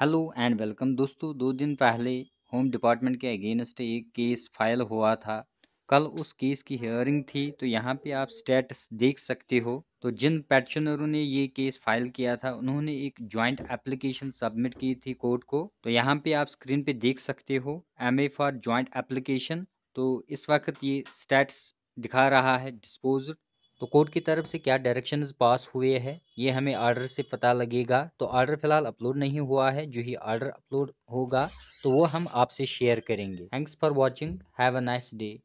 hello and welcome दोस्तों दो दिन पहले होम डिपार्टमेंट के अगेंस्ट एक केस फाइल हुआ था कल उस केस की हियरिंग थी तो यहाँ पे आप स्टेटस देख सकते हो तो जिन पेटिशनरों ने ये केस फाइल किया था उन्होंने एक ज्वाइंट एप्लीकेशन सबमिट की थी कोर्ट को तो यहाँ पे आप स्क्रीन पे देख सकते हो M A for joint application तो इस वक्त ये स्टेटस दिखा रहा है डिस्पोज तो कोर्ट की तरफ से क्या डायरेक्शन पास हुए हैं ये हमें आर्डर से पता लगेगा तो आर्डर फिलहाल अपलोड नहीं हुआ है जो ही आर्डर अपलोड होगा तो वो हम आपसे शेयर करेंगे thanks for watching have a nice day